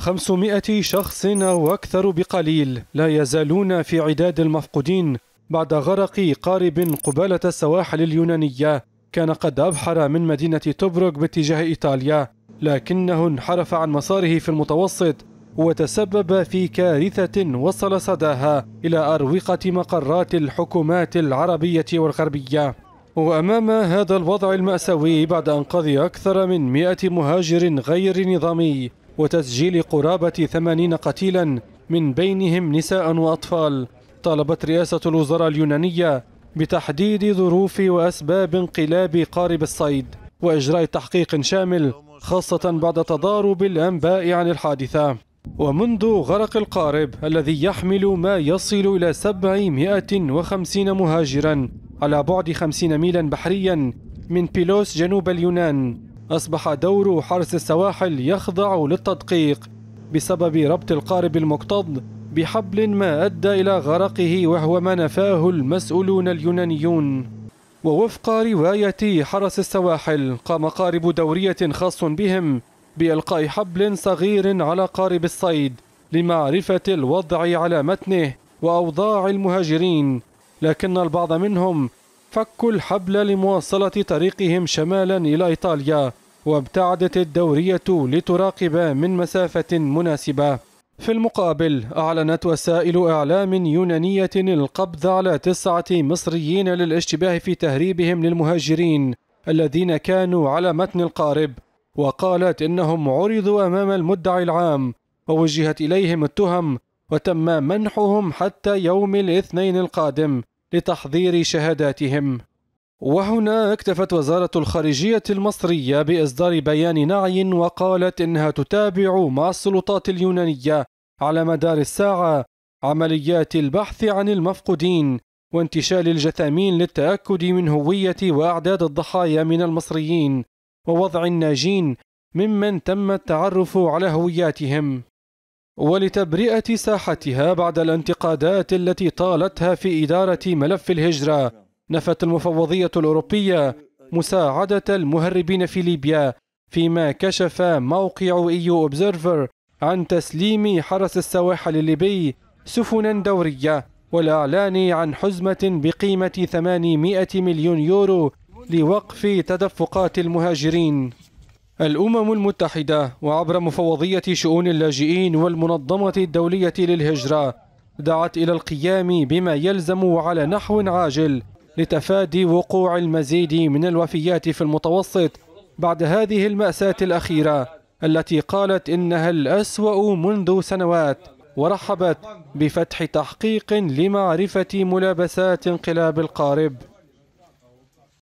500 شخص أو أكثر بقليل لا يزالون في عداد المفقودين بعد غرق قارب قبالة السواحل اليونانية كان قد أبحر من مدينة توبروك باتجاه إيطاليا لكنه انحرف عن مساره في المتوسط وتسبب في كارثة وصل صداها إلى أروقة مقرات الحكومات العربية والغربية وأمام هذا الوضع المأساوي بعد أنقاذ أكثر من 100 مهاجر غير نظامي وتسجيل قرابة 80 قتيلا من بينهم نساء وأطفال طالبت رئاسة الوزراء اليونانية بتحديد ظروف وأسباب انقلاب قارب الصيد وإجراء تحقيق شامل خاصة بعد تضارب الأنباء عن الحادثة ومنذ غرق القارب الذي يحمل ما يصل إلى 750 مهاجرا على بعد 50 ميلا بحريا من بيلوس جنوب اليونان أصبح دور حرس السواحل يخضع للتدقيق بسبب ربط القارب المكتظ بحبل ما أدى إلى غرقه وهو ما نفاه المسؤولون اليونانيون ووفق رواية حرس السواحل قام قارب دورية خاص بهم بإلقاء حبل صغير على قارب الصيد لمعرفة الوضع على متنه وأوضاع المهاجرين لكن البعض منهم فكوا الحبل لمواصلة طريقهم شمالا إلى إيطاليا وابتعدت الدورية لتراقب من مسافة مناسبة في المقابل أعلنت وسائل إعلام يونانية القبض على تسعة مصريين للاشتباه في تهريبهم للمهاجرين الذين كانوا على متن القارب وقالت إنهم عرضوا أمام المدعي العام ووجهت إليهم التهم وتم منحهم حتى يوم الاثنين القادم لتحضير شهاداتهم وهنا اكتفت وزارة الخارجية المصرية بإصدار بيان نعي وقالت إنها تتابع مع السلطات اليونانية على مدار الساعة عمليات البحث عن المفقودين وانتشال الجثامين للتأكد من هوية وأعداد الضحايا من المصريين ووضع الناجين ممن تم التعرف على هوياتهم ولتبرئة ساحتها بعد الانتقادات التي طالتها في إدارة ملف الهجرة نفت المفوضية الأوروبية مساعدة المهربين في ليبيا فيما كشف موقع إيو e أوبزيرفر عن تسليم حرس السواحل الليبي سفنا دورية والإعلان عن حزمة بقيمة 800 مليون يورو لوقف تدفقات المهاجرين الأمم المتحدة وعبر مفوضية شؤون اللاجئين والمنظمة الدولية للهجرة دعت إلى القيام بما يلزم وعلى نحو عاجل لتفادي وقوع المزيد من الوفيات في المتوسط بعد هذه المأساة الأخيرة التي قالت إنها الأسوأ منذ سنوات ورحبت بفتح تحقيق لمعرفة ملابسات انقلاب القارب